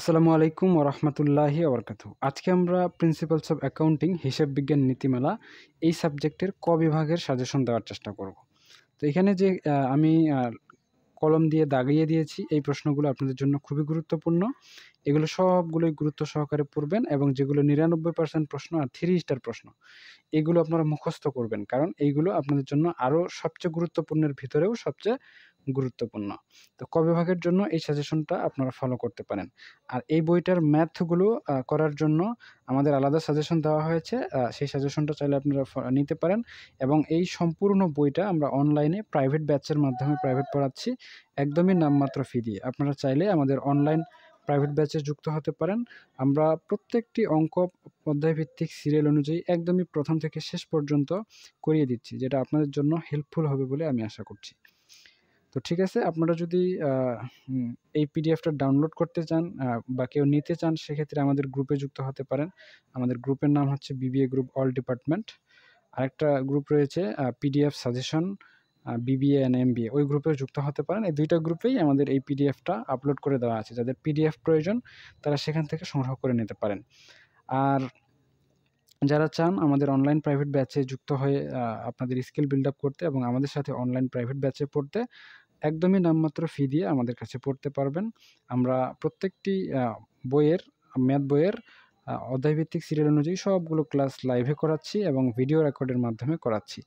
আসসালামু আলাইকুম ওরহমতুল্লাহি আবরকাত আজকে আমরা প্রিন্সিপালস অফ অ্যাকাউন্টিং হিসাব বিজ্ঞান নীতিমালা এই সাবজেক্টের ক বিভাগের সাজেশন দেওয়ার চেষ্টা করব তো এখানে যে আমি কলম দিয়ে দাগিয়ে দিয়েছি এই প্রশ্নগুলো আপনাদের জন্য খুবই গুরুত্বপূর্ণ এগুলো সবগুলোই গুরুত্ব সহকারে পড়বেন এবং যেগুলো নিরানব্বই পার্সেন্ট প্রশ্ন আর থ্রি স্টার প্রশ্ন এগুলো আপনারা মুখস্থ করবেন কারণ এইগুলো আপনাদের জন্য আরও সবচেয়ে গুরুত্বপূর্ণের ভিতরেও সবচেয়ে গুরুত্বপূর্ণ তো কবিভাগের জন্য এই সাজেশনটা আপনারা ফলো করতে পারেন আর এই বইটার ম্যাথগুলো করার জন্য আমাদের আলাদা সাজেশন দেওয়া হয়েছে সেই সাজেশনটা চাইলে আপনারা নিতে পারেন এবং এই সম্পূর্ণ বইটা আমরা অনলাইনে প্রাইভেট ব্যাচের মাধ্যমে প্রাইভেট পড়াচ্ছি একদমই নামমাত্র ফি দিয়ে আপনারা চাইলে আমাদের অনলাইন প্রাইভেট ব্যাচে যুক্ত হতে পারেন আমরা প্রত্যেকটি অঙ্ক অধ্যায়ভিত্তিক সিরিয়াল অনুযায়ী একদমই প্রথম থেকে শেষ পর্যন্ত করিয়ে দিচ্ছি যেটা আপনাদের জন্য হেল্পফুল হবে বলে আমি আশা করছি তো ঠিক আছে আপনারা যদি এই পিডিএফটা ডাউনলোড করতে চান বা কেউ নিতে চান সেক্ষেত্রে আমাদের গ্রুপে যুক্ত হতে পারেন আমাদের গ্রুপের নাম হচ্ছে বিবিএ গ্রুপ অল ডিপার্টমেন্ট আরেকটা গ্রুপ রয়েছে PDF suggestion BBA and MBA ওই গ্রুপে যুক্ত হতে পারেন এই দুইটা গ্রুপেই আমাদের এই পিডিএফটা আপলোড করে দেওয়া আছে যাদের পিডিএফ প্রয়োজন তারা সেখান থেকে সংগ্রহ করে নিতে পারেন আর যারা চান আমাদের অনলাইন প্রাইভেট ব্যাচে যুক্ত হয়ে আপনাদের স্কিল বিল্ড আপ করতে এবং আমাদের সাথে অনলাইন প্রাইভেট ব্যাচে পড়তে একদমই নামমাত্র ফি দিয়ে আমাদের কাছে পড়তে পারবেন আমরা প্রত্যেকটি বইয়ের ম্যাথ বইয়ের অধ্যায়ভিত্তিক সিরিয়াল অনুযায়ী সবগুলো ক্লাস লাইভে করাচ্ছি এবং ভিডিও রেকর্ডের মাধ্যমে করাচ্ছি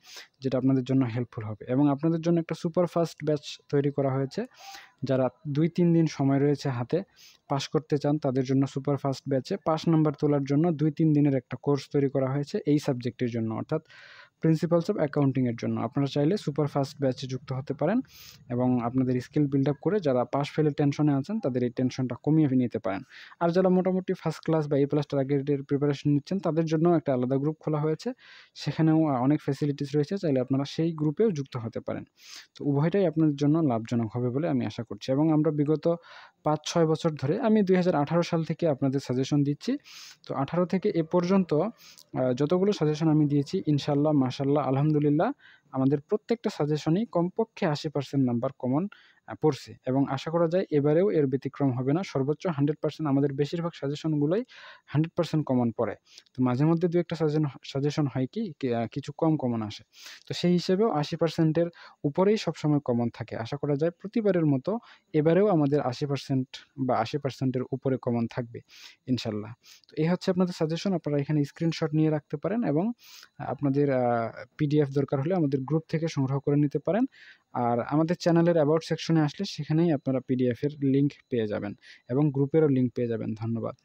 যেটা আপনাদের জন্য হেল্পফুল হবে এবং আপনাদের জন্য একটা সুপার ফাস্ট ব্যাচ তৈরি করা হয়েছে যারা দুই তিন দিন সময় রয়েছে হাতে পাশ করতে চান তাদের জন্য সুপার ফাস্ট ব্যাচে পাস নাম্বার তোলার জন্য দুই তিন দিনের একটা কোর্স তৈরি করা হয়েছে এই সাবজেক্টের জন্য অর্থাৎ প্রিন্সিপালস অফ অ্যাকাউন্টিংয়ের জন্য আপনারা চাইলে সুপার ফাস্ট ব্যাচে যুক্ত হতে পারেন এবং আপনাদের স্কিল বিল্ড আপ করে যারা পাশ ফেলে টেনশনে আছেন তাদের এই টেনশনটা কমিয়ে নিতে পারেন আর যারা মোটামুটি ফার্স্ট ক্লাস বা এ প্লাস টার্গেটের প্রিপারেশন নিচ্ছেন তাদের জন্য একটা আলাদা গ্রুপ খোলা হয়েছে সেখানেও অনেক ফেসিলিটিস রয়েছে চাইলে আপনারা সেই গ্রুপেও যুক্ত হতে পারেন তো উভয়টাই আপনাদের জন্য লাভজনক হবে বলে আমি আশা করছি এবং আমরা বিগত পাঁচ ছয় বছর ধরে আমি দুই সাল থেকে আপনাদের সাজেশন দিচ্ছি তো আঠারো থেকে এ পর্যন্ত যতগুলো সাজেশন আমি দিয়েছি ইনশাল্লাহ মাস মাসাল্লাহ আলহামদুলিল্লাহ আমাদের প্রত্যেকটা সাজেশনই কমপক্ষে আশি পার্সেন্ট নাম্বার কমন পড়ছি এবং আশা করা যায় এবারেও এর ব্যতিক্রম হবে না সর্বোচ্চ হান্ড্রেড পার্সেন্ট আমাদের বেশিরভাগ সাজেশনগুলোই হান্ড্রেড পার্সেন্ট কমন পড়ে তো মাঝে মধ্যে দু একটা সাজেশন সাজেশন হয় কি কিছু কম কমন আসে তো সেই হিসেবেও আশি পার্সেন্টের উপরেই সবসময় কমন থাকে আশা করা যায় প্রতিবারের মতো এবারেও আমাদের আশি পার্সেন্ট বা আশি পার্সেন্টের উপরে কমন থাকবে ইনশাল্লাহ তো এই হচ্ছে আপনাদের সাজেশন আপনারা এখানে স্ক্রিনশট নিয়ে রাখতে পারেন এবং আপনাদের পিডিএফ দরকার হলে আমাদের গ্রুপ থেকে সংগ্রহ করে নিতে পারেন আর আমাদের চ্যানেলের অ্যাবাউট সেকশনে আসলে সেখানেই আপনারা পিডিএফের লিঙ্ক পেয়ে যাবেন এবং গ্রুপেরও লিঙ্ক পেয়ে যাবেন ধন্যবাদ